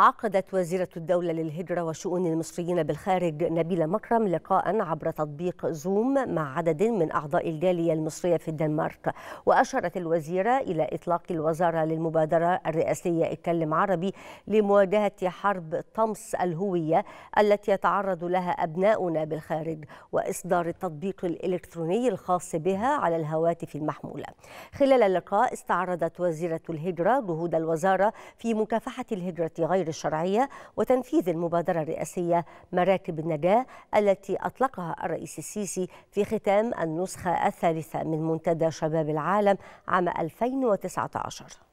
عقدت وزيرة الدولة للهجرة وشؤون المصريين بالخارج نبيلة مكرم لقاء عبر تطبيق زوم مع عدد من أعضاء الجالية المصرية في الدنمارك وأشارت الوزيرة إلى إطلاق الوزارة للمبادرة الرئاسية اتكلم عربي لمواجهة حرب طمس الهوية التي يتعرض لها أبناؤنا بالخارج وإصدار التطبيق الإلكتروني الخاص بها على الهواتف المحمولة خلال اللقاء استعرضت وزيرة الهجرة جهود الوزارة في مكافحة الهجرة غير غير الشرعية وتنفيذ المبادرة الرئاسية مراكب النجاة التي أطلقها الرئيس السيسي في ختام النسخة الثالثة من منتدى شباب العالم عام 2019